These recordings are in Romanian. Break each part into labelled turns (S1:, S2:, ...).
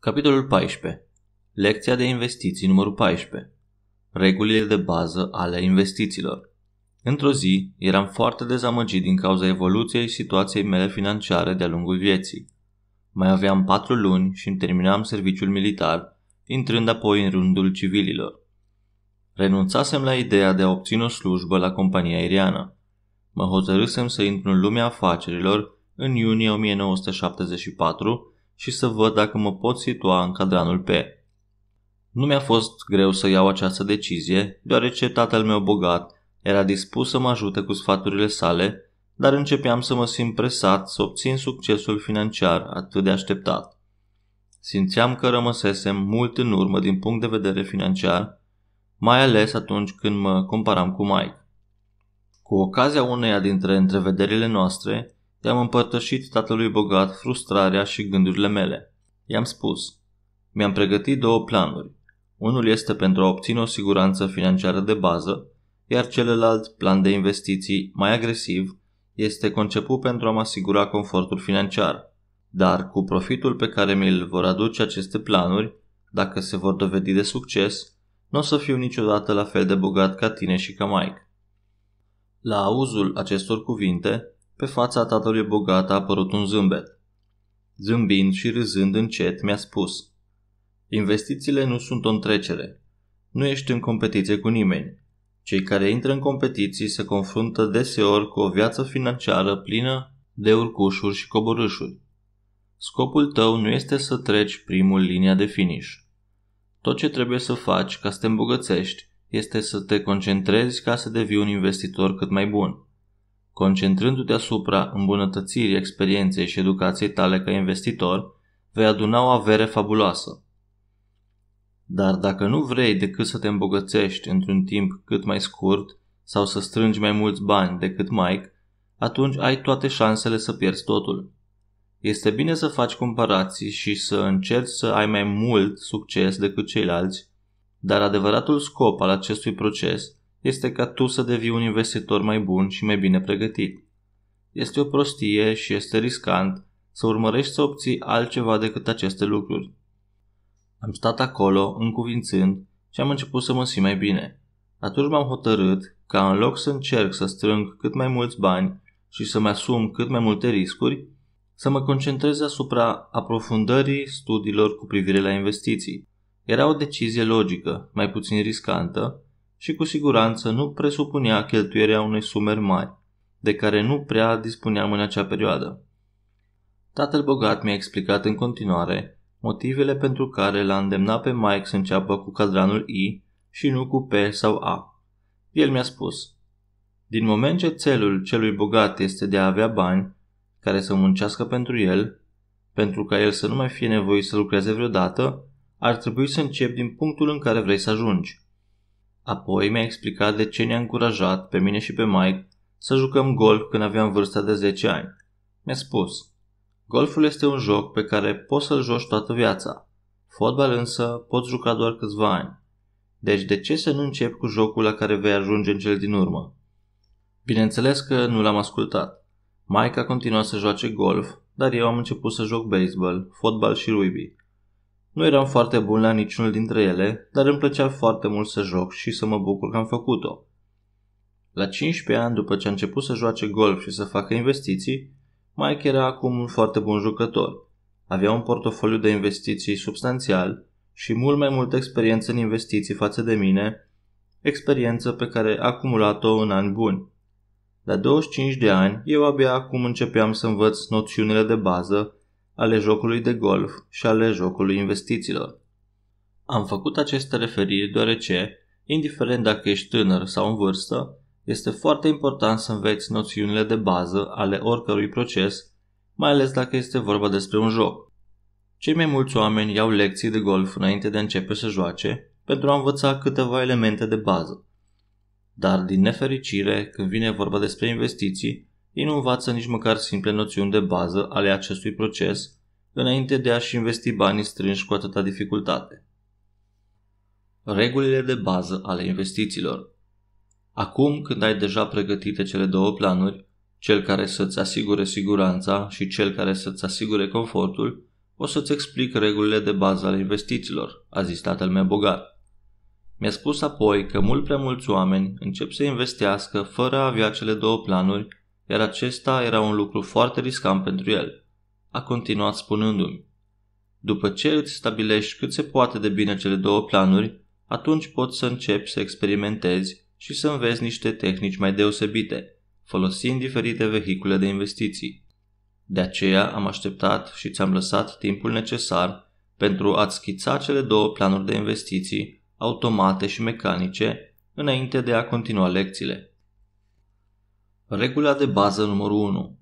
S1: Capitolul 14. Lecția de investiții numărul 14. Regulile de bază ale investițiilor. Într-o zi, eram foarte dezamăgit din cauza evoluției situației mele financiare de-a lungul vieții. Mai aveam patru luni și îmi terminam serviciul militar, intrând apoi în rândul civililor. Renunțasem la ideea de a obține o slujbă la compania aeriană. Mă hotărâsem să intru în lumea afacerilor în iunie 1974 și să văd dacă mă pot situa în cadranul P. Nu mi-a fost greu să iau această decizie, deoarece tatăl meu bogat era dispus să mă ajute cu sfaturile sale, dar începeam să mă simt presat să obțin succesul financiar atât de așteptat. Simțeam că rămăsesem mult în urmă din punct de vedere financiar, mai ales atunci când mă comparam cu Mike. Cu ocazia uneia dintre întrevederile noastre, I-am împărtășit tatălui bogat frustrarea și gândurile mele. I-am spus, mi-am pregătit două planuri. Unul este pentru a obține o siguranță financiară de bază, iar celălalt plan de investiții, mai agresiv, este conceput pentru a mă asigura confortul financiar. Dar cu profitul pe care mi-l vor aduce aceste planuri, dacă se vor dovedi de succes, nu o să fiu niciodată la fel de bogat ca tine și ca Mike. La auzul acestor cuvinte, pe fața tatălui bogat a apărut un zâmbet. Zâmbind și râzând încet, mi-a spus. Investițiile nu sunt o întrecere. Nu ești în competiție cu nimeni. Cei care intră în competiții se confruntă deseori cu o viață financiară plină de urcușuri și coborâșuri. Scopul tău nu este să treci primul linia de finish. Tot ce trebuie să faci ca să te îmbogățești este să te concentrezi ca să devii un investitor cât mai bun. Concentrându-te asupra îmbunătățirii experienței și educației tale ca investitor, vei aduna o avere fabuloasă. Dar dacă nu vrei decât să te îmbogățești într-un timp cât mai scurt sau să strângi mai mulți bani decât Mike, atunci ai toate șansele să pierzi totul. Este bine să faci comparații și să încerci să ai mai mult succes decât ceilalți, dar adevăratul scop al acestui proces este ca tu să devii un investitor mai bun și mai bine pregătit. Este o prostie și este riscant să urmărești să obții altceva decât aceste lucruri. Am stat acolo, încuvințând, și am început să mă simt mai bine. Atunci m-am hotărât ca în loc să încerc să strâng cât mai mulți bani și să-mi asum cât mai multe riscuri, să mă concentrez asupra aprofundării studiilor cu privire la investiții. Era o decizie logică, mai puțin riscantă, și cu siguranță nu presupunea cheltuierea unei sume mari, de care nu prea dispuneam în acea perioadă. Tatăl bogat mi-a explicat în continuare motivele pentru care l-a îndemnat pe Mike să înceapă cu cadranul I și nu cu P sau A. El mi-a spus, din moment ce țelul celui bogat este de a avea bani care să muncească pentru el, pentru ca el să nu mai fie nevoit să lucreze vreodată, ar trebui să începi din punctul în care vrei să ajungi. Apoi mi-a explicat de ce ne-a încurajat pe mine și pe Mike să jucăm golf când aveam vârsta de 10 ani. Mi-a spus, golful este un joc pe care poți să-l joci toată viața. Fotbal însă poți juca doar câțiva ani. Deci de ce să nu încep cu jocul la care vei ajunge în cel din urmă? Bineînțeles că nu l-am ascultat. Mike a continuat să joace golf, dar eu am început să joc baseball, fotbal și rugby. Nu eram foarte bun la niciunul dintre ele, dar îmi plăcea foarte mult să joc și să mă bucur că am făcut-o. La 15 ani, după ce a început să joace golf și să facă investiții, Mike era acum un foarte bun jucător. Avea un portofoliu de investiții substanțial și mult mai multă experiență în investiții față de mine, experiență pe care a acumulat-o în ani buni. La 25 de ani, eu abia acum începeam să învăț noțiunile de bază ale jocului de golf și ale jocului investițiilor. Am făcut aceste referiri deoarece, indiferent dacă ești tânăr sau în vârstă, este foarte important să înveți noțiunile de bază ale oricărui proces, mai ales dacă este vorba despre un joc. Cei mai mulți oameni iau lecții de golf înainte de a începe să joace pentru a învăța câteva elemente de bază. Dar, din nefericire, când vine vorba despre investiții, ei nu învață nici măcar simple noțiuni de bază ale acestui proces înainte de a-și investi banii strânși cu atâta dificultate. Regulile de bază ale investițiilor Acum când ai deja pregătite cele două planuri, cel care să-ți asigure siguranța și cel care să-ți asigure confortul, o să-ți explic regulile de bază ale investițiilor, a zis tatăl meu bogat. Mi-a spus apoi că mult prea mulți oameni încep să investească fără a avea cele două planuri, iar acesta era un lucru foarte riscant pentru el a continuat spunându-mi. După ce îți stabilești cât se poate de bine cele două planuri, atunci poți să începi să experimentezi și să înveți niște tehnici mai deosebite, folosind diferite vehicule de investiții. De aceea am așteptat și ți-am lăsat timpul necesar pentru a-ți schița cele două planuri de investiții, automate și mecanice, înainte de a continua lecțiile. Regula de bază numărul 1.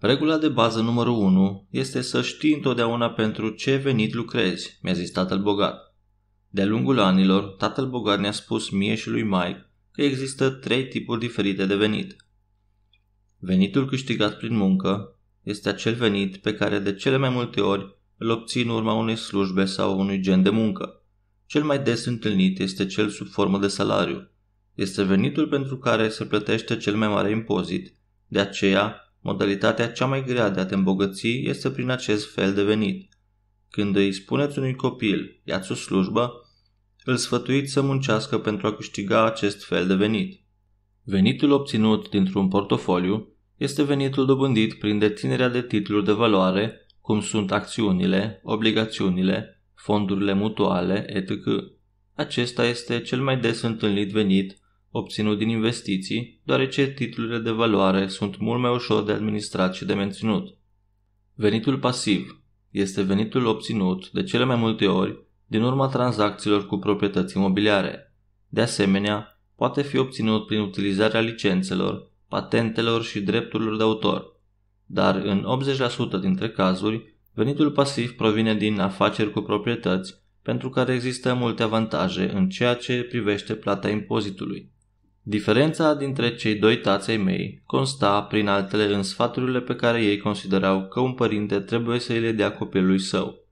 S1: Regula de bază numărul 1 este să știi întotdeauna pentru ce venit lucrezi, mi-a zis tatăl bogat. De-a lungul anilor, tatăl bogat ne-a spus mie și lui Mike că există trei tipuri diferite de venit. Venitul câștigat prin muncă este acel venit pe care de cele mai multe ori îl obții în urma unei slujbe sau unui gen de muncă. Cel mai des întâlnit este cel sub formă de salariu. Este venitul pentru care se plătește cel mai mare impozit, de aceea Modalitatea cea mai grea de a te îmbogăți este prin acest fel de venit. Când îi spuneți unui copil, ia-ți o slujbă, îl sfătuiți să muncească pentru a câștiga acest fel de venit. Venitul obținut dintr-un portofoliu este venitul dobândit prin deținerea de titluri de valoare, cum sunt acțiunile, obligațiunile, fondurile mutuale, etc. Acesta este cel mai des întâlnit venit obținut din investiții, deoarece titlurile de valoare sunt mult mai ușor de administrat și de menținut. Venitul pasiv este venitul obținut de cele mai multe ori din urma tranzacțiilor cu proprietăți imobiliare. De asemenea, poate fi obținut prin utilizarea licențelor, patentelor și drepturilor de autor. Dar în 80% dintre cazuri, venitul pasiv provine din afaceri cu proprietăți, pentru care există multe avantaje în ceea ce privește plata impozitului. Diferența dintre cei doi tații mei consta, prin altele, în sfaturile pe care ei considerau că un părinte trebuie să îi le dea copilului său.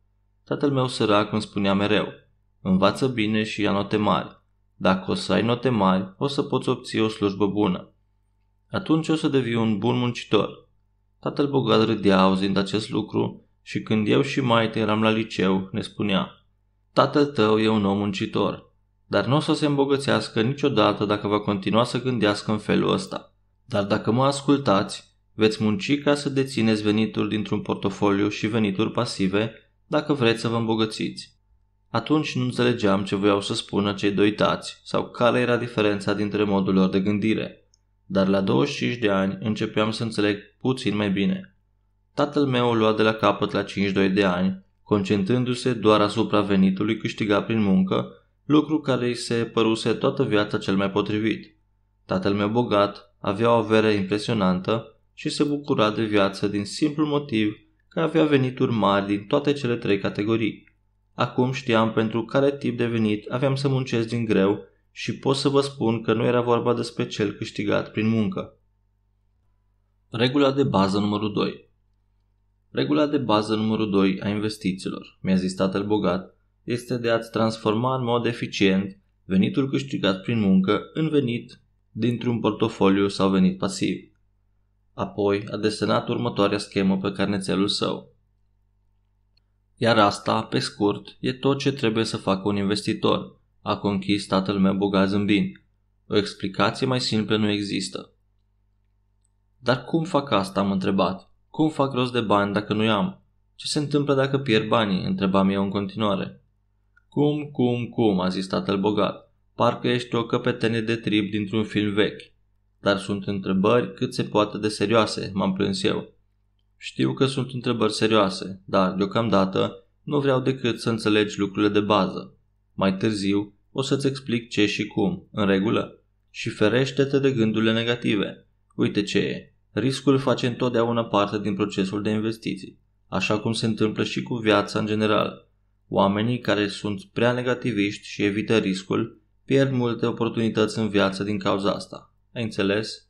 S1: Tatăl meu sărac îmi spunea mereu, învață bine și ia note mari. Dacă o să ai note mari, o să poți obții o slujbă bună. Atunci o să devii un bun muncitor. Tatăl bogat râdea auzind acest lucru și când eu și Maite eram la liceu, ne spunea, Tatăl tău e un om muncitor, dar nu o să se îmbogățească niciodată dacă va continua să gândească în felul ăsta. Dar dacă mă ascultați, veți munci ca să dețineți venituri dintr-un portofoliu și venituri pasive dacă vreți să vă îmbogățiți. Atunci nu înțelegeam ce voiau să spună cei doi tați sau care era diferența dintre modul lor de gândire. Dar la 25 de ani începeam să înțeleg puțin mai bine. Tatăl meu o lua de la capăt la 52 de ani, concentrându-se doar asupra venitului câștigat prin muncă lucru care îi se păruse toată viața cel mai potrivit. Tatăl meu bogat avea o avere impresionantă și se bucura de viață din simplul motiv că avea venituri mari din toate cele trei categorii. Acum știam pentru care tip de venit aveam să muncesc din greu și pot să vă spun că nu era vorba despre cel câștigat prin muncă. Regula de bază numărul 2 Regula de bază numărul 2 a investițiilor, mi-a zis tatăl bogat, este de a-ți transforma în mod eficient venitul câștigat prin muncă în venit dintr-un portofoliu sau venit pasiv. Apoi a desenat următoarea schemă pe carnețelul său. Iar asta, pe scurt, e tot ce trebuie să facă un investitor, a conchis tatăl meu bogat zâmbind. O explicație mai simplă nu există. Dar cum fac asta, am întrebat. Cum fac rost de bani dacă nu i-am? Ce se întâmplă dacă pierd banii? întrebam eu în continuare. Cum, cum, cum, a zis tatăl bogat, parcă ești o căpetenie de trib dintr-un film vechi. Dar sunt întrebări cât se poate de serioase, m-am plâns eu. Știu că sunt întrebări serioase, dar deocamdată nu vreau decât să înțelegi lucrurile de bază. Mai târziu o să-ți explic ce și cum, în regulă. Și ferește-te de gândurile negative. Uite ce e. Riscul face întotdeauna parte din procesul de investiții, așa cum se întâmplă și cu viața în general. Oamenii care sunt prea negativiști și evită riscul pierd multe oportunități în viață din cauza asta. Ai înțeles?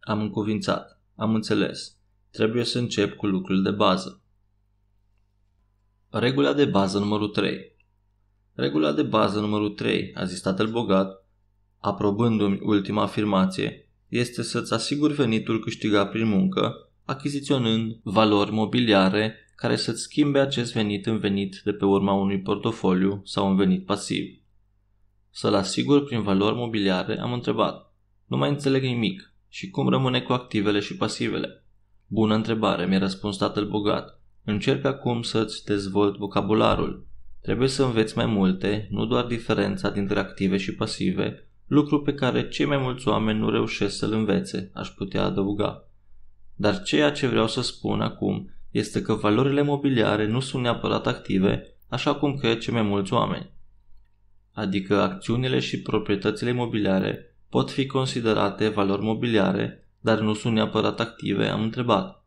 S1: Am încuvințat. Am înțeles. Trebuie să încep cu lucrul de bază. Regula de bază numărul 3 Regula de bază numărul 3, a zis tatăl bogat, aprobându-mi ultima afirmație, este să-ți asiguri venitul câștigat prin muncă achiziționând valori mobiliare care să-ți schimbe acest venit în venit de pe urma unui portofoliu sau un venit pasiv. Să-l asigur prin valori mobiliare am întrebat. Nu mai înțeleg nimic. Și cum rămâne cu activele și pasivele? Bună întrebare, mi-a răspuns tatăl bogat. Încerc acum să-ți dezvolt vocabularul. Trebuie să înveți mai multe, nu doar diferența dintre active și pasive, lucru pe care cei mai mulți oameni nu reușesc să-l învețe, aș putea adăuga. Dar ceea ce vreau să spun acum este că valorile mobiliare nu sunt neapărat active, așa cum cred cei mai mulți oameni. Adică acțiunile și proprietățile imobiliare pot fi considerate valori mobiliare, dar nu sunt neapărat active, am întrebat.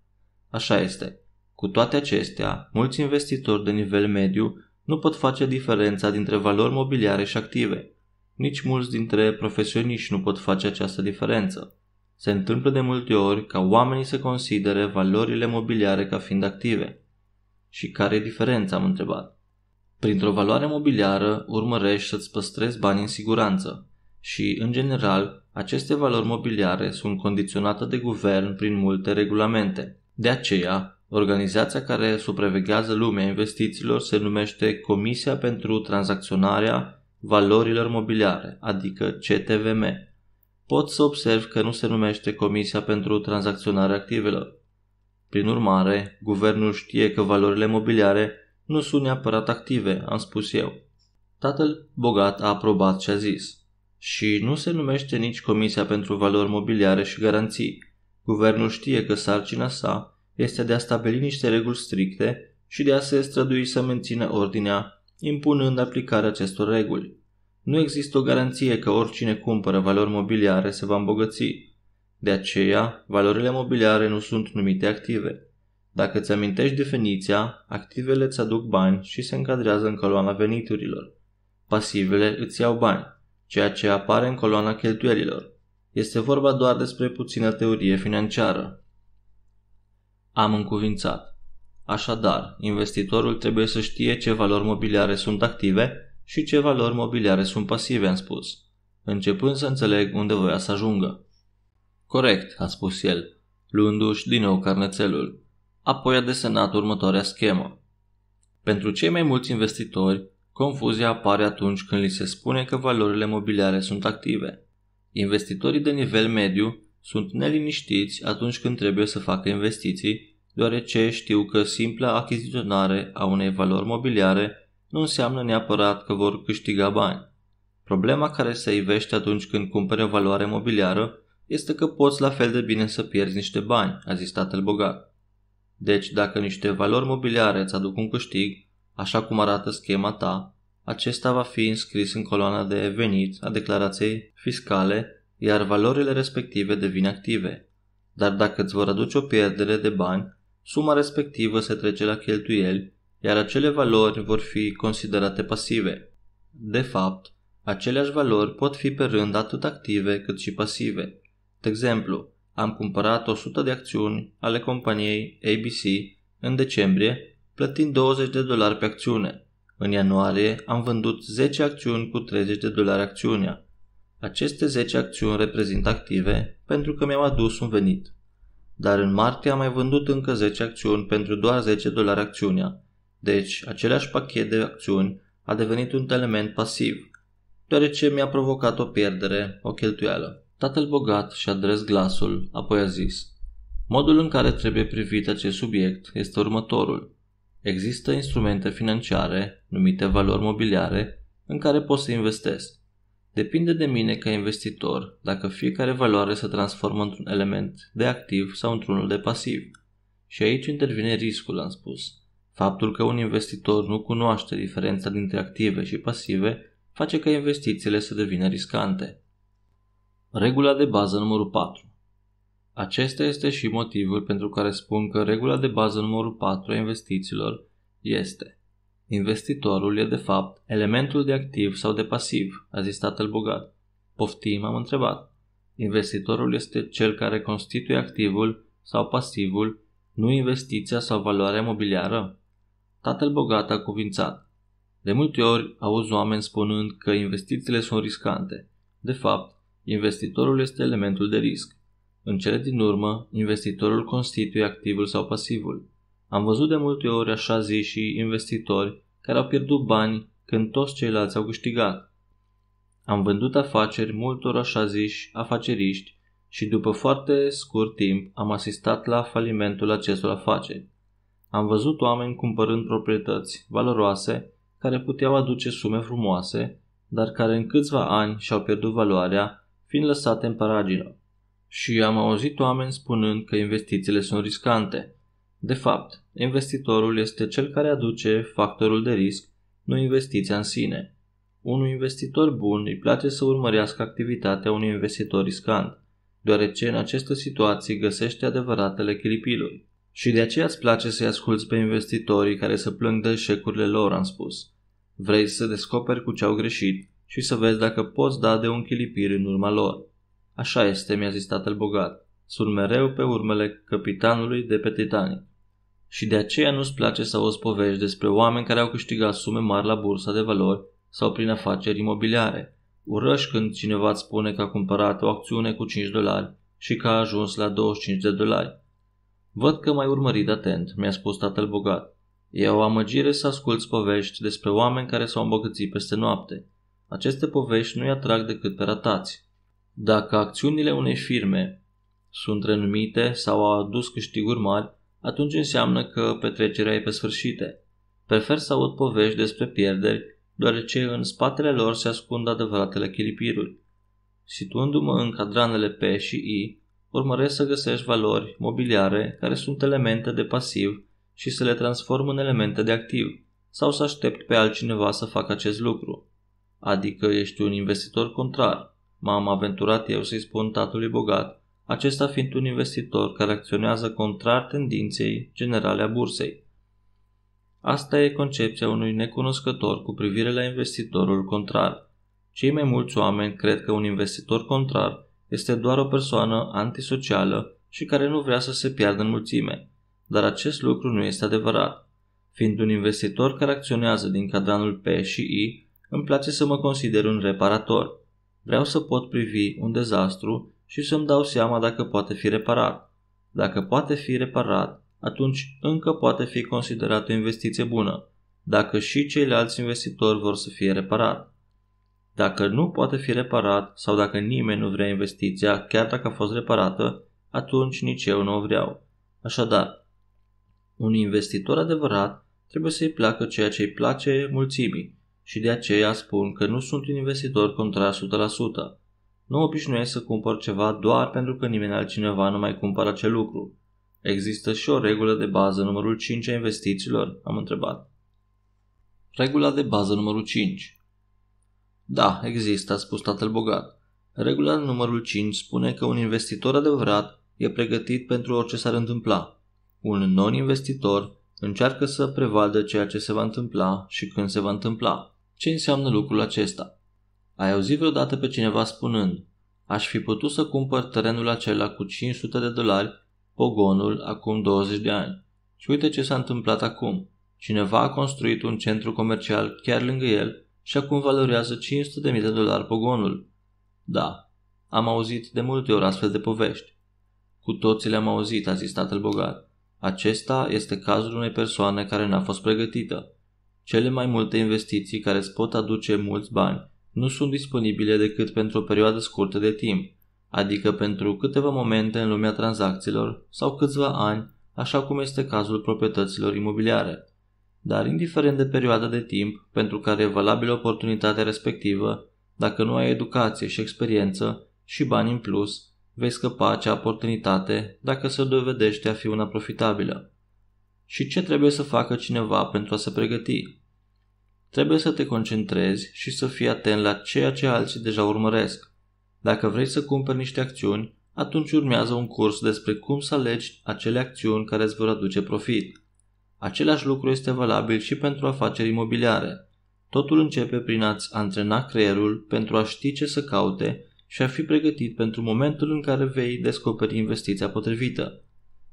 S1: Așa este. Cu toate acestea, mulți investitori de nivel mediu nu pot face diferența dintre valori mobiliare și active. Nici mulți dintre profesioniști nu pot face această diferență. Se întâmplă de multe ori ca oamenii să considere valorile mobiliare ca fiind active. Și care e diferența, am întrebat. Printr-o valoare mobiliară urmărești să-ți păstrezi banii în siguranță și, în general, aceste valori mobiliare sunt condiționate de guvern prin multe regulamente. De aceea, organizația care supraveghează lumea investițiilor se numește Comisia pentru Tranzacționarea Valorilor Mobiliare, adică CTVM pot să observ că nu se numește Comisia pentru transacționarea Activelor. Prin urmare, guvernul știe că valorile mobiliare nu sunt neapărat active, am spus eu. Tatăl bogat a aprobat ce a zis. Și nu se numește nici Comisia pentru Valori Mobiliare și Garanții. Guvernul știe că sarcina sa este de a stabili niște reguli stricte și de a se strădui să mențină ordinea, impunând aplicarea acestor reguli. Nu există o garanție că oricine cumpără valori mobiliare se va îmbogăți. De aceea, valorile mobiliare nu sunt numite active. Dacă îți amintești definiția, activele îți aduc bani și se încadrează în coloana veniturilor. Pasivele îți iau bani, ceea ce apare în coloana cheltuielilor. Este vorba doar despre puțină teorie financiară. Am încuvințat. Așadar, investitorul trebuie să știe ce valori mobiliare sunt active și ce valori mobiliare sunt pasive, am spus, începând să înțeleg unde voia să ajungă. Corect, a spus el, luându-și din nou carnețelul. Apoi a desenat următoarea schemă. Pentru cei mai mulți investitori, confuzia apare atunci când li se spune că valorile mobiliare sunt active. Investitorii de nivel mediu sunt neliniștiți atunci când trebuie să facă investiții, deoarece știu că simpla achiziționare a unei valori mobiliare nu înseamnă neapărat că vor câștiga bani. Problema care se ivește atunci când cumpere o valoare mobiliară este că poți la fel de bine să pierzi niște bani, a zis tatăl bogat. Deci, dacă niște valori mobiliare îți aduc un câștig, așa cum arată schema ta, acesta va fi înscris în coloana de venit a declarației fiscale, iar valorile respective devin active. Dar dacă îți vor aduce o pierdere de bani, suma respectivă se trece la cheltuieli iar acele valori vor fi considerate pasive. De fapt, aceleași valori pot fi pe rând atât active cât și pasive. De exemplu, am cumpărat 100 de acțiuni ale companiei ABC în decembrie, plătind 20 de dolari pe acțiune. În ianuarie am vândut 10 acțiuni cu 30 de dolari acțiunea. Aceste 10 acțiuni reprezintă active pentru că mi-au adus un venit. Dar în martie am mai vândut încă 10 acțiuni pentru doar 10 dolari acțiunea, deci, același pachet de acțiuni a devenit un element pasiv, deoarece mi-a provocat o pierdere, o cheltuială. Tatăl bogat și-a adres glasul, apoi a zis, Modul în care trebuie privit acest subiect este următorul. Există instrumente financiare, numite valori mobiliare, în care pot să investesc. Depinde de mine ca investitor dacă fiecare valoare se transformă într-un element de activ sau într-unul de pasiv. Și aici intervine riscul, am spus. Faptul că un investitor nu cunoaște diferența dintre active și pasive face ca investițiile să devină riscante. Regula de bază numărul 4 Acesta este și motivul pentru care spun că regula de bază numărul 4 a investițiilor este Investitorul e de fapt elementul de activ sau de pasiv, a zis tatăl bogat. Poftim, am întrebat. Investitorul este cel care constituie activul sau pasivul, nu investiția sau valoarea mobiliară? tatăl bogat a cuvințat. De multe ori auzi oameni spunând că investițiile sunt riscante. De fapt, investitorul este elementul de risc. În cele din urmă, investitorul constituie activul sau pasivul. Am văzut de multe ori așa zi și investitori care au pierdut bani când toți ceilalți au câștigat. Am vândut afaceri multor așa ziși afaceriști și după foarte scurt timp am asistat la falimentul acestor afaceri. Am văzut oameni cumpărând proprietăți valoroase care puteau aduce sume frumoase, dar care în câțiva ani și-au pierdut valoarea, fiind lăsate în paragină. Și am auzit oameni spunând că investițiile sunt riscante. De fapt, investitorul este cel care aduce factorul de risc, nu investiția în sine. Unui investitor bun îi place să urmărească activitatea unui investitor riscant, deoarece în aceste situații găsește adevăratele chilipiluri. Și de aceea îți place să-i asculți pe investitorii care se plâng de eșecurile lor, am spus. Vrei să descoperi cu ce au greșit și să vezi dacă poți da de un chilipir în urma lor. Așa este, mi-a zis tatăl bogat. Sunt mereu pe urmele capitanului de pe Titanic. Și de aceea nu-ți place să auzi povești despre oameni care au câștigat sume mari la bursa de valori sau prin afaceri imobiliare. Urăși când cineva îți spune că a cumpărat o acțiune cu 5 dolari și că a ajuns la 25 de dolari Văd că m-ai urmărit atent, mi-a spus tatăl bogat. E o amăgire să asculți povești despre oameni care s-au îmbogățit peste noapte. Aceste povești nu-i atrag decât pe ratați. Dacă acțiunile unei firme sunt renumite sau au adus câștiguri mari, atunci înseamnă că petrecerea e pe sfârșite. Prefer să aud povești despre pierderi, deoarece în spatele lor se ascund adevăratele chilipiruri. Situându-mă în cadranele P și I, urmărești să găsești valori mobiliare care sunt elemente de pasiv și să le transform în elemente de activ sau să aștept pe altcineva să facă acest lucru. Adică ești un investitor contrar. M-am aventurat eu să-i spun tatălui bogat, acesta fiind un investitor care acționează contrar tendinței generale a bursei. Asta e concepția unui necunoscător cu privire la investitorul contrar. Cei mai mulți oameni cred că un investitor contrar este doar o persoană antisocială și care nu vrea să se piardă în mulțime. Dar acest lucru nu este adevărat. Fiind un investitor care acționează din cadranul P și I, îmi place să mă consider un reparator. Vreau să pot privi un dezastru și să-mi dau seama dacă poate fi reparat. Dacă poate fi reparat, atunci încă poate fi considerat o investiție bună, dacă și ceilalți investitori vor să fie reparat. Dacă nu poate fi reparat sau dacă nimeni nu vrea investiția, chiar dacă a fost reparată, atunci nici eu nu o vreau. Așadar, un investitor adevărat trebuie să-i placă ceea ce îi place mulțimii și de aceea spun că nu sunt un investitor contra 100%. Nu obișnuiesc să cumpăr ceva doar pentru că nimeni altcineva nu mai cumpără acel lucru. Există și o regulă de bază numărul 5 a investițiilor? Am întrebat. Regula de bază numărul 5. Da, există, a spus tatăl bogat. Regula numărul 5 spune că un investitor adevărat e pregătit pentru orice s-ar întâmpla. Un non-investitor încearcă să prevadă ceea ce se va întâmpla și când se va întâmpla. Ce înseamnă lucrul acesta? Ai auzit vreodată pe cineva spunând, aș fi putut să cumpăr terenul acela cu 500 de dolari, pogonul, acum 20 de ani. Și uite ce s-a întâmplat acum. Cineva a construit un centru comercial chiar lângă el și acum valorează 500.000 de dolari pogonul. Da, am auzit de multe ori astfel de povești. Cu toții le-am auzit, a zis tatăl bogat. Acesta este cazul unei persoane care n-a fost pregătită. Cele mai multe investiții care îți pot aduce mulți bani nu sunt disponibile decât pentru o perioadă scurtă de timp, adică pentru câteva momente în lumea tranzacțiilor sau câțiva ani, așa cum este cazul proprietăților imobiliare dar indiferent de perioada de timp pentru care e valabilă oportunitatea respectivă, dacă nu ai educație și experiență și bani în plus, vei scăpa acea oportunitate dacă se dovedește a fi una profitabilă. Și ce trebuie să facă cineva pentru a se pregăti? Trebuie să te concentrezi și să fii atent la ceea ce alții deja urmăresc. Dacă vrei să cumperi niște acțiuni, atunci urmează un curs despre cum să alegi acele acțiuni care îți vor aduce profit. Același lucru este valabil și pentru afaceri imobiliare. Totul începe prin a-ți antrena creierul pentru a ști ce să caute și a fi pregătit pentru momentul în care vei descoperi investiția potrivită.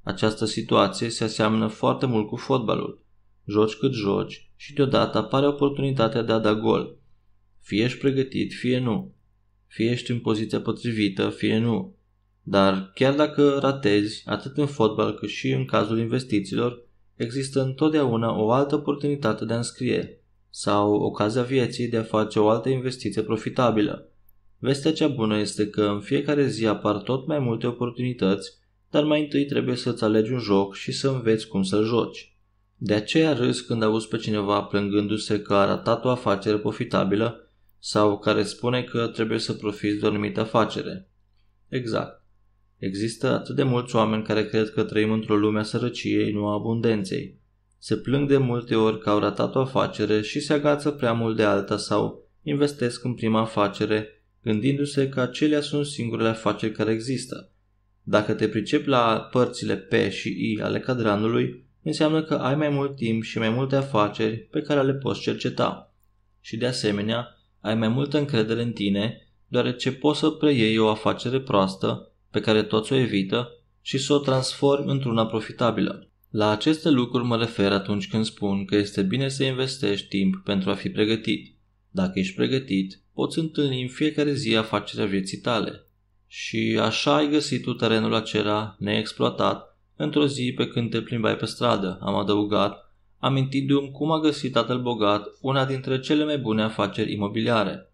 S1: Această situație se aseamănă foarte mult cu fotbalul. Joci cât joci și deodată apare oportunitatea de a da gol. Fie ești pregătit, fie nu. Fie ești în poziția potrivită, fie nu. Dar chiar dacă ratezi, atât în fotbal cât și în cazul investițiilor, există întotdeauna o altă oportunitate de a înscrie sau ocazia vieții de a face o altă investiție profitabilă. Vestea cea bună este că în fiecare zi apar tot mai multe oportunități, dar mai întâi trebuie să-ți alegi un joc și să înveți cum să-l joci. De aceea râs când auzi pe cineva plângându-se că a ratat o afacere profitabilă sau care spune că trebuie să profiți de o anumită afacere. Exact. Există atât de mulți oameni care cred că trăim într-o lume a sărăciei, nu a abundenței. Se plâng de multe ori că au ratat o afacere și se agață prea mult de alta sau investesc în prima afacere, gândindu-se că acelea sunt singurele afaceri care există. Dacă te pricepi la părțile P și I ale cadranului, înseamnă că ai mai mult timp și mai multe afaceri pe care le poți cerceta. Și de asemenea, ai mai multă încredere în tine, deoarece poți să preiei o afacere proastă pe care toți o evită, și să o transformi într-una profitabilă. La aceste lucruri mă refer atunci când spun că este bine să investești timp pentru a fi pregătit. Dacă ești pregătit, poți întâlni în fiecare zi afacerea vieții tale. Și așa ai găsit tu terenul acela neexploatat într-o zi pe când te plimbai pe stradă, am adăugat, amintindu-mi cum a găsit tatăl bogat una dintre cele mai bune afaceri imobiliare.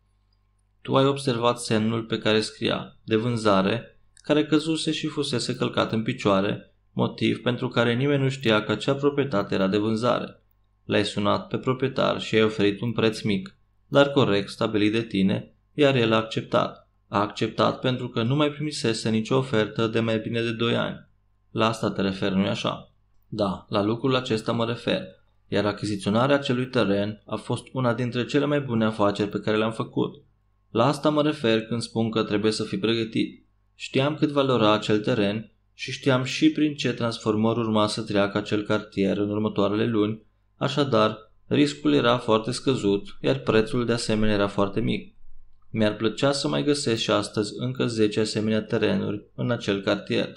S1: Tu ai observat semnul pe care scria de vânzare care căzuse și fusese călcat în picioare, motiv pentru care nimeni nu știa că acea proprietate era de vânzare. L-ai sunat pe proprietar și ai oferit un preț mic, dar corect stabilit de tine, iar el a acceptat. A acceptat pentru că nu mai primisese nicio ofertă de mai bine de 2 ani. La asta te refer, nu-i așa? Da, la lucrul acesta mă refer, iar achiziționarea acelui teren a fost una dintre cele mai bune afaceri pe care le-am făcut. La asta mă refer când spun că trebuie să fii pregătit. Știam cât valora acel teren și știam și prin ce transformări urma să treacă acel cartier în următoarele luni, așadar riscul era foarte scăzut, iar prețul de asemenea era foarte mic. Mi-ar plăcea să mai găsesc și astăzi încă 10 asemenea terenuri în acel cartier.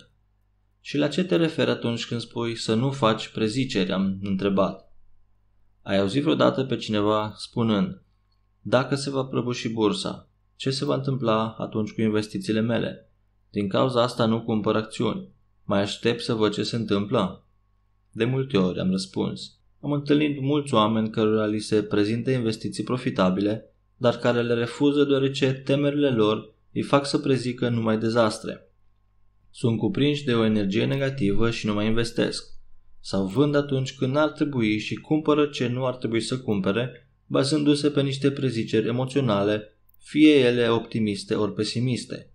S1: Și la ce te referi atunci când spui să nu faci preziceri, am întrebat. Ai auzit vreodată pe cineva spunând, dacă se va prăbuși bursa, ce se va întâmpla atunci cu investițiile mele? Din cauza asta nu cumpăr acțiuni. Mai aștept să văd ce se întâmplă. De multe ori am răspuns. Am întâlnit mulți oameni cărora li se prezintă investiții profitabile, dar care le refuză deoarece temerile lor îi fac să prezică numai dezastre. Sunt cuprinși de o energie negativă și nu mai investesc. Sau vând atunci când ar trebui și cumpără ce nu ar trebui să cumpere, bazându-se pe niște preziceri emoționale, fie ele optimiste ori pesimiste.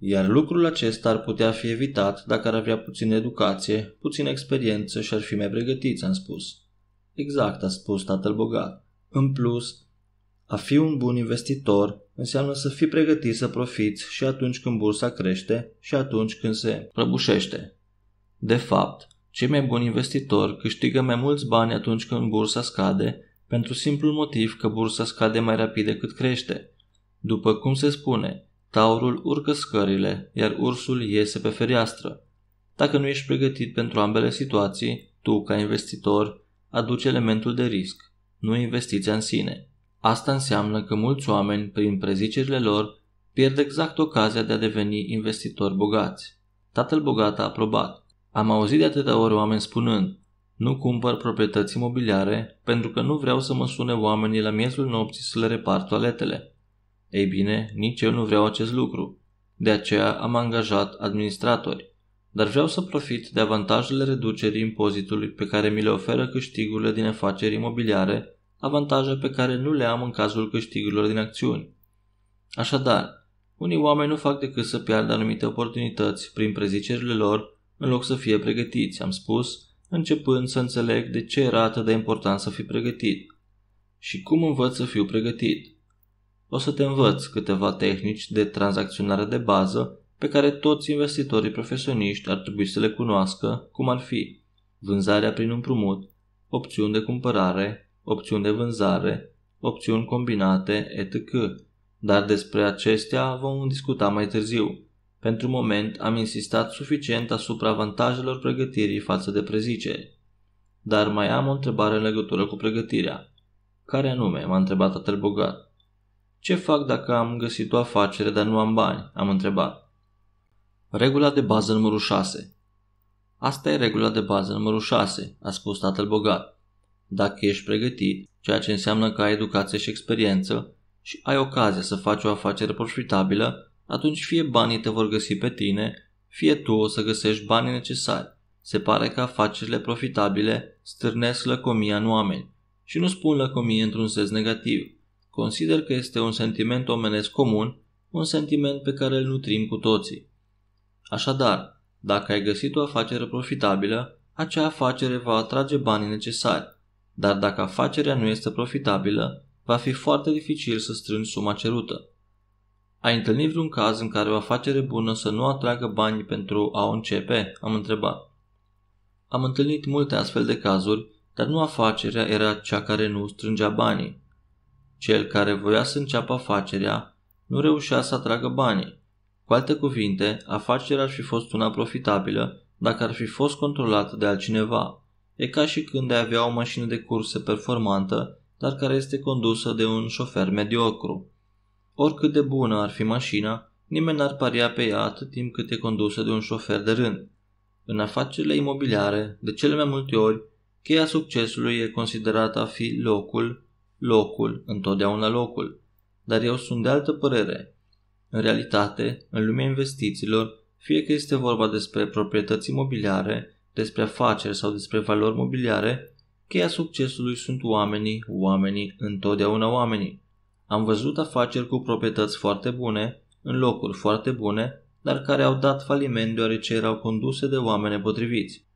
S1: Iar lucrul acesta ar putea fi evitat dacă ar avea puțină educație, puțină experiență și ar fi mai pregătiți, am spus. Exact, a spus tatăl bogat. În plus, a fi un bun investitor înseamnă să fii pregătit să profiți și atunci când bursa crește și atunci când se prăbușește. De fapt, cei mai buni investitori câștigă mai mulți bani atunci când bursa scade, pentru simplul motiv că bursa scade mai rapid decât crește. După cum se spune, Taurul urcă scările, iar ursul iese pe fereastră. Dacă nu ești pregătit pentru ambele situații, tu, ca investitor, aduci elementul de risc, nu investiția în sine. Asta înseamnă că mulți oameni, prin prezicerile lor, pierd exact ocazia de a deveni investitori bogați. Tatăl bogat a aprobat. Am auzit de atâtea ori oameni spunând, nu cumpăr proprietăți imobiliare pentru că nu vreau să mă sune oamenii la miezul nopții să le repar toaletele. Ei bine, nici eu nu vreau acest lucru. De aceea am angajat administratori. Dar vreau să profit de avantajele reducerii impozitului pe care mi le oferă câștigurile din afaceri imobiliare, avantaje pe care nu le am în cazul câștigurilor din acțiuni. Așadar, unii oameni nu fac decât să piardă anumite oportunități prin prezicerile lor, în loc să fie pregătiți, am spus, începând să înțeleg de ce era atât de important să fii pregătit. Și cum învăț să fiu pregătit? o să te învăț câteva tehnici de tranzacționare de bază pe care toți investitorii profesioniști ar trebui să le cunoască, cum ar fi vânzarea prin împrumut, opțiuni de cumpărare, opțiuni de vânzare, opțiuni combinate, etc. Dar despre acestea vom discuta mai târziu. Pentru moment am insistat suficient asupra avantajelor pregătirii față de preziceri. Dar mai am o întrebare în legătură cu pregătirea. Care anume? m-a întrebat atât bogat. Ce fac dacă am găsit o afacere, dar nu am bani? Am întrebat. Regula de bază numărul 6. Asta e regula de bază numărul 6, a spus tatăl bogat. Dacă ești pregătit, ceea ce înseamnă că ai educație și experiență și ai ocazia să faci o afacere profitabilă, atunci fie banii te vor găsi pe tine, fie tu o să găsești banii necesari. Se pare că afacerile profitabile stârnesc lăcomia în oameni și nu spun lăcomie într-un sens negativ, Consider că este un sentiment omenesc comun, un sentiment pe care îl nutrim cu toții. Așadar, dacă ai găsit o afacere profitabilă, acea afacere va atrage banii necesari, dar dacă afacerea nu este profitabilă, va fi foarte dificil să strângi suma cerută. Ai întâlnit vreun caz în care o afacere bună să nu atragă banii pentru a o începe? Am întrebat. Am întâlnit multe astfel de cazuri, dar nu afacerea era cea care nu strângea banii. Cel care voia să înceapă afacerea nu reușea să atragă banii. Cu alte cuvinte, afacerea ar fi fost una profitabilă dacă ar fi fost controlată de altcineva. E ca și când ai avea o mașină de curse performantă, dar care este condusă de un șofer mediocru. Oricât de bună ar fi mașina, nimeni n-ar paria pe ea atât timp cât e condusă de un șofer de rând. În afacerile imobiliare, de cele mai multe ori, cheia succesului e considerată a fi locul Locul, întotdeauna locul. Dar eu sunt de altă părere. În realitate, în lumea investițiilor, fie că este vorba despre proprietăți imobiliare, despre afaceri sau despre valori mobiliare, cheia succesului sunt oamenii, oamenii, întotdeauna oamenii. Am văzut afaceri cu proprietăți foarte bune, în locuri foarte bune, dar care au dat faliment deoarece erau conduse de oameni potriviți.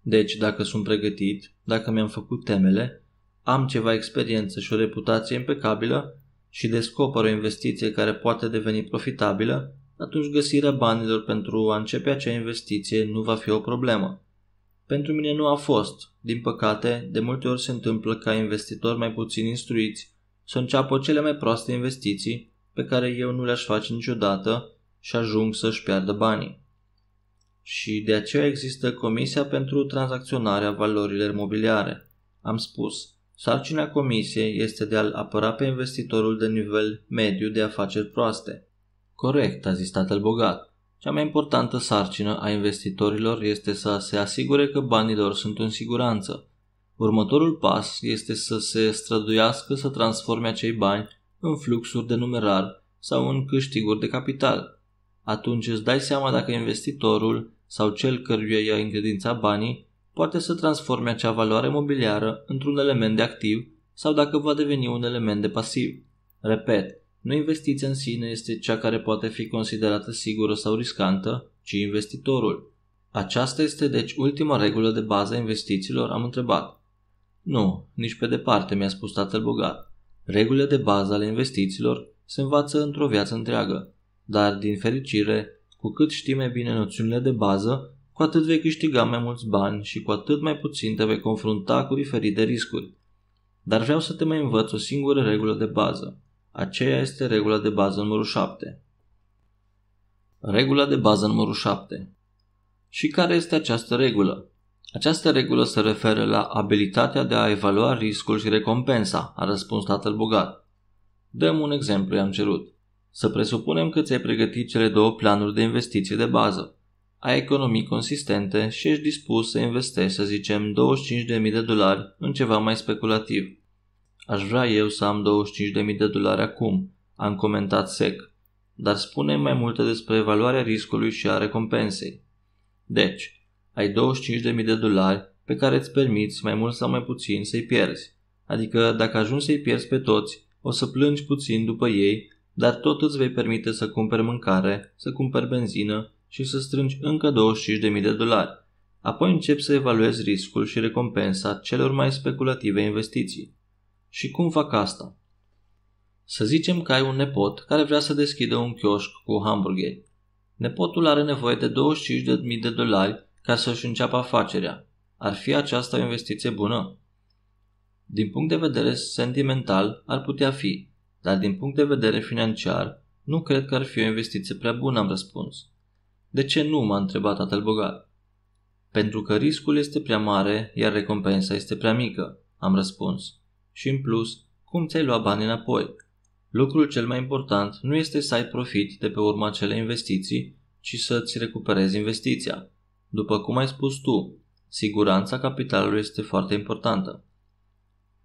S1: Deci, dacă sunt pregătit, dacă mi-am făcut temele, am ceva experiență și o reputație impecabilă și descoper o investiție care poate deveni profitabilă, atunci găsirea banilor pentru a începe acea investiție nu va fi o problemă. Pentru mine nu a fost. Din păcate, de multe ori se întâmplă ca investitori mai puțin instruiți să înceapă cele mai proaste investiții pe care eu nu le-aș face niciodată și ajung să-și piardă banii. Și de aceea există Comisia pentru Tranzacționarea Valorilor Mobiliare. Am spus, Sarcina comisiei este de a-l apăra pe investitorul de nivel mediu de afaceri proaste. Corect, a zis tatăl bogat. Cea mai importantă sarcină a investitorilor este să se asigure că banii lor sunt în siguranță. Următorul pas este să se străduiască să transforme acei bani în fluxuri de numerar sau în câștiguri de capital. Atunci îți dai seama dacă investitorul sau cel căruia i-a încredințat banii poate să transforme acea valoare mobiliară într-un element de activ sau dacă va deveni un element de pasiv. Repet, nu investiția în sine este cea care poate fi considerată sigură sau riscantă, ci investitorul. Aceasta este deci ultima regulă de bază a investițiilor, am întrebat. Nu, nici pe departe, mi-a spus tatăl bogat. Regulile de bază ale investițiilor se învață într-o viață întreagă, dar, din fericire, cu cât știm mai bine noțiunile de bază, cu atât vei câștiga mai mulți bani și cu atât mai puțin te vei confrunta cu diferite riscuri. Dar vreau să te mai învăț o singură regulă de bază. Aceea este regula de bază numărul 7. Regula de bază numărul 7. Și care este această regulă? Această regulă se referă la abilitatea de a evalua riscul și recompensa, a răspuns tatăl bogat. Dăm un exemplu, i-am cerut. Să presupunem că ți-ai pregătit cele două planuri de investiție de bază ai economii consistente și ești dispus să investești, să zicem, 25.000 de dolari în ceva mai speculativ. Aș vrea eu să am 25.000 de dolari acum, am comentat sec, dar spune mai multe despre evaluarea riscului și a recompensei. Deci, ai 25.000 de dolari pe care îți permiți mai mult sau mai puțin să-i pierzi. Adică dacă ajungi să-i pierzi pe toți, o să plângi puțin după ei, dar tot îți vei permite să cumperi mâncare, să cumperi benzină și să strângi încă 25.000 de dolari. Apoi începi să evaluezi riscul și recompensa celor mai speculative investiții. Și cum fac asta? Să zicem că ai un nepot care vrea să deschidă un chioșc cu hamburgeri. Nepotul are nevoie de 25.000 de dolari ca să-și înceapă afacerea. Ar fi aceasta o investiție bună? Din punct de vedere sentimental, ar putea fi, dar din punct de vedere financiar, nu cred că ar fi o investiție prea bună, am răspuns. De ce nu?" m-a întrebat tatăl bogat. Pentru că riscul este prea mare, iar recompensa este prea mică, am răspuns. Și în plus, cum ți-ai luat bani înapoi? Lucrul cel mai important nu este să ai profit de pe urma acelei investiții, ci să-ți recuperezi investiția. După cum ai spus tu, siguranța capitalului este foarte importantă.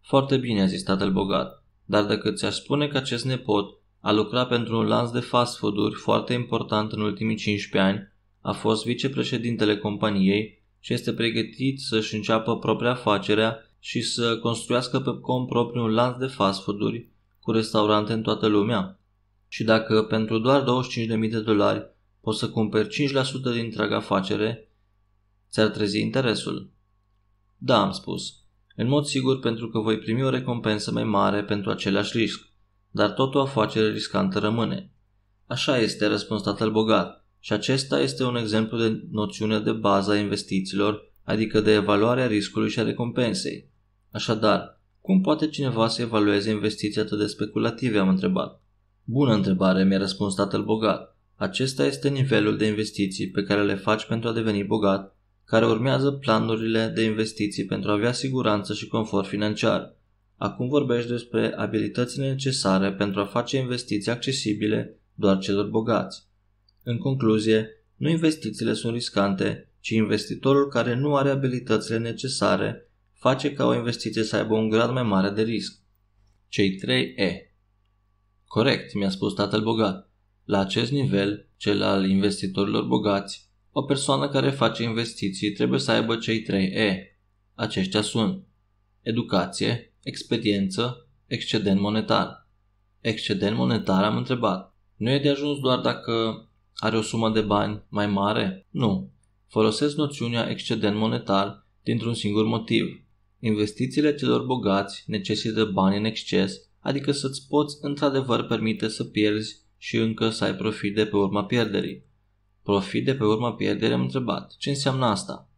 S1: Foarte bine, a zis tatăl bogat, dar dacă ți-aș spune că acest nepot a lucrat pentru un lanț de fast food-uri foarte important în ultimii 15 ani, a fost vicepreședintele companiei și este pregătit să-și înceapă propria afacerea și să construiască pe cont propriu un lanț de fast food-uri cu restaurante în toată lumea. Și dacă pentru doar 25.000 de dolari poți să cumperi 5% din întreaga afacere, ți-ar trezi interesul. Da, am spus, în mod sigur pentru că voi primi o recompensă mai mare pentru același risc dar tot o afacere riscantă rămâne. Așa este, răspuns tatăl bogat, și acesta este un exemplu de noțiune de bază a investițiilor, adică de evaluarea riscului și a recompensei. Așadar, cum poate cineva să evalueze investiții atât de speculative, am întrebat. Bună întrebare, mi-a răspuns tatăl bogat. Acesta este nivelul de investiții pe care le faci pentru a deveni bogat, care urmează planurile de investiții pentru a avea siguranță și confort financiar. Acum vorbești despre abilitățile necesare pentru a face investiții accesibile doar celor bogați. În concluzie, nu investițiile sunt riscante, ci investitorul care nu are abilitățile necesare face ca o investiție să aibă un grad mai mare de risc. Cei 3 E Corect, mi-a spus tatăl bogat. La acest nivel, cel al investitorilor bogați, o persoană care face investiții trebuie să aibă cei 3 E. Aceștia sunt educație, experiență, excedent monetar. Excedent monetar am întrebat. Nu e de ajuns doar dacă are o sumă de bani mai mare? Nu. Folosesc noțiunea excedent monetar dintr-un singur motiv. Investițiile celor bogați necesită bani în exces, adică să-ți poți într-adevăr permite să pierzi și încă să ai profit de pe urma pierderii. Profit de pe urma pierderii am întrebat. Ce înseamnă asta?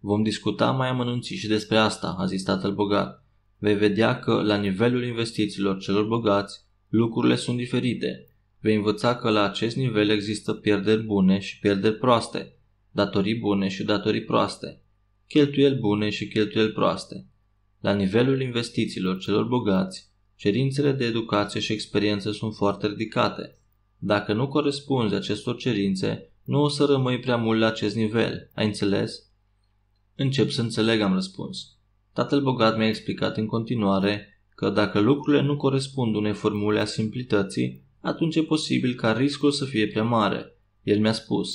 S1: Vom discuta mai amănunțit și despre asta, a zis tatăl bogat vei vedea că, la nivelul investițiilor celor bogați, lucrurile sunt diferite. Vei învăța că la acest nivel există pierderi bune și pierderi proaste, datorii bune și datorii proaste, cheltuieli bune și cheltuieli proaste. La nivelul investițiilor celor bogați, cerințele de educație și experiență sunt foarte ridicate. Dacă nu corespunzi acestor cerințe, nu o să rămâi prea mult la acest nivel, ai înțeles? Încep să înțeleg, am răspuns. Tatăl bogat mi-a explicat în continuare că dacă lucrurile nu corespund unei formule a simplității, atunci e posibil ca riscul să fie prea mare. El mi-a spus,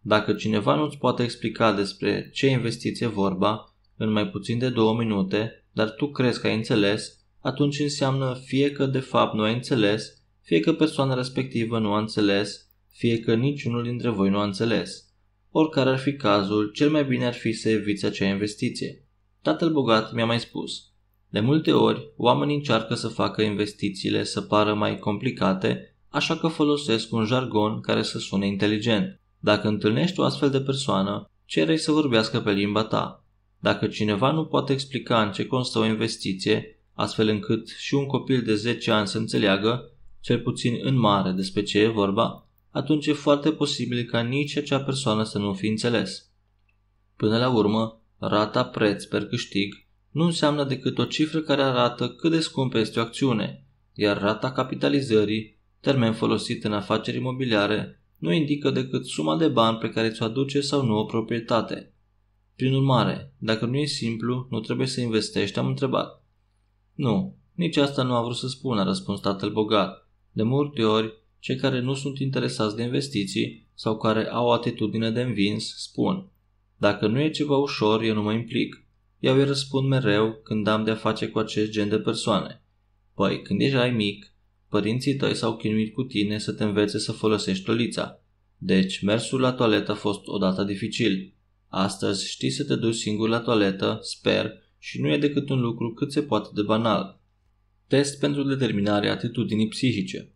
S1: dacă cineva nu-ți poate explica despre ce investiție vorba, în mai puțin de două minute, dar tu crezi că ai înțeles, atunci înseamnă fie că de fapt nu ai înțeles, fie că persoana respectivă nu a înțeles, fie că niciunul dintre voi nu a înțeles. Oricare ar fi cazul, cel mai bine ar fi să eviți acea investiție. Tatăl bogat mi-a mai spus, de multe ori oamenii încearcă să facă investițiile să pară mai complicate, așa că folosesc un jargon care să sune inteligent. Dacă întâlnești o astfel de persoană, cere să vorbească pe limba ta. Dacă cineva nu poate explica în ce constă o investiție, astfel încât și un copil de 10 ani să înțeleagă, cel puțin în mare, despre ce e vorba, atunci e foarte posibil ca nici acea persoană să nu fi înțeles. Până la urmă, Rata preț per câștig nu înseamnă decât o cifră care arată cât de scumpă este o acțiune, iar rata capitalizării, termen folosit în afaceri imobiliare, nu indică decât suma de bani pe care ți-o aduce sau nu o proprietate. Prin urmare, dacă nu e simplu, nu trebuie să investești, am întrebat. Nu, nici asta nu a vrut să spună, a răspuns tatăl bogat. De multe ori, cei care nu sunt interesați de investiții sau care au o atitudine de învins spun dacă nu e ceva ușor, eu nu mă implic. Eu îi răspund mereu când am de-a face cu acest gen de persoane. Păi, când ai mic, părinții tăi s-au chinuit cu tine să te învețe să folosești tolița. Deci, mersul la toaletă a fost odată dificil. Astăzi știi să te duci singur la toaletă, sper, și nu e decât un lucru cât se poate de banal. Test pentru determinarea atitudinii psihice.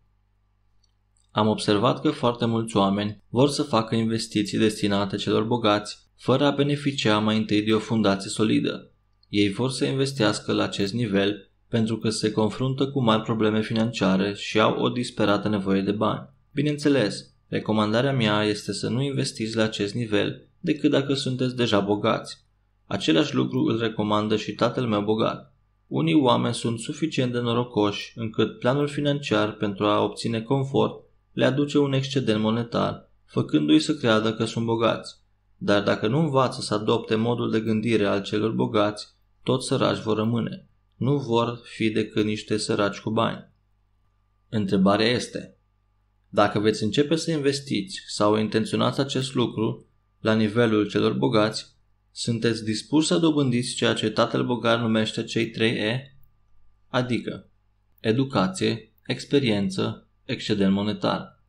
S1: Am observat că foarte mulți oameni vor să facă investiții destinate celor bogați fără a beneficia mai întâi de o fundație solidă. Ei vor să investească la acest nivel pentru că se confruntă cu mari probleme financiare și au o disperată nevoie de bani. Bineînțeles, recomandarea mea este să nu investiți la acest nivel decât dacă sunteți deja bogați. Același lucru îl recomandă și tatăl meu bogat. Unii oameni sunt suficient de norocoși încât planul financiar pentru a obține confort le aduce un excedent monetar, făcându-i să creadă că sunt bogați. Dar dacă nu învață să adopte modul de gândire al celor bogați, tot săraci vor rămâne. Nu vor fi decât niște săraci cu bani. Întrebarea este, dacă veți începe să investiți sau intenționați acest lucru la nivelul celor bogați, sunteți dispuși să dobândiți ceea ce tatăl bogat numește cei 3 E, adică educație, experiență, excedent monetar.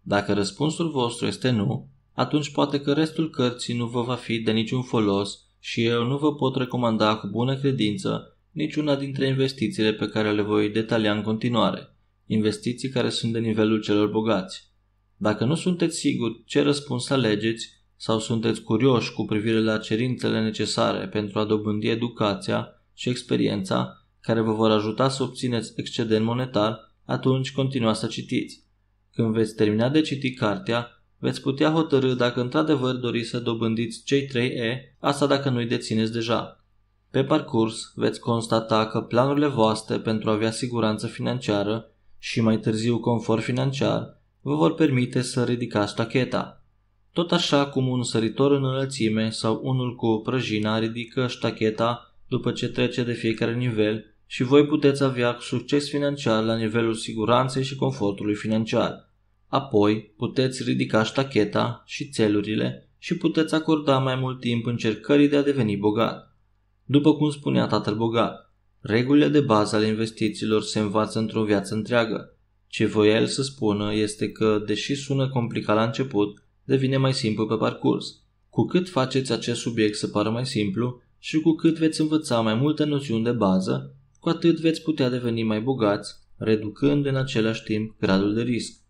S1: Dacă răspunsul vostru este nu, atunci poate că restul cărții nu vă va fi de niciun folos și eu nu vă pot recomanda cu bună credință niciuna dintre investițiile pe care le voi detalia în continuare, investiții care sunt de nivelul celor bogați. Dacă nu sunteți siguri ce răspuns alegeți sau sunteți curioși cu privire la cerințele necesare pentru a dobândi educația și experiența care vă vor ajuta să obțineți excedent monetar, atunci continuați să citiți. Când veți termina de citit cartea, veți putea hotărâ dacă într-adevăr doriți să dobândiți cei 3E, asta dacă nu-i dețineți deja. Pe parcurs veți constata că planurile voastre pentru a avea siguranță financiară și mai târziu confort financiar vă vor permite să ridicați tacheta. Tot așa cum un săritor în înălțime sau unul cu o prăjină ridică ștacheta după ce trece de fiecare nivel și voi puteți avea succes financiar la nivelul siguranței și confortului financiar. Apoi puteți ridica ștacheta și țelurile și puteți acorda mai mult timp încercării de a deveni bogat. După cum spunea tatăl bogat, regulile de bază ale investițiilor se învață într-o viață întreagă. Ce voia el să spună este că, deși sună complicat la început, devine mai simplu pe parcurs. Cu cât faceți acest subiect să pară mai simplu și cu cât veți învăța mai multe noțiuni de bază, cu atât veți putea deveni mai bogați, reducând în același timp gradul de risc.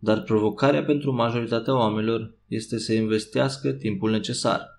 S1: Dar provocarea pentru majoritatea oamenilor este să investească timpul necesar.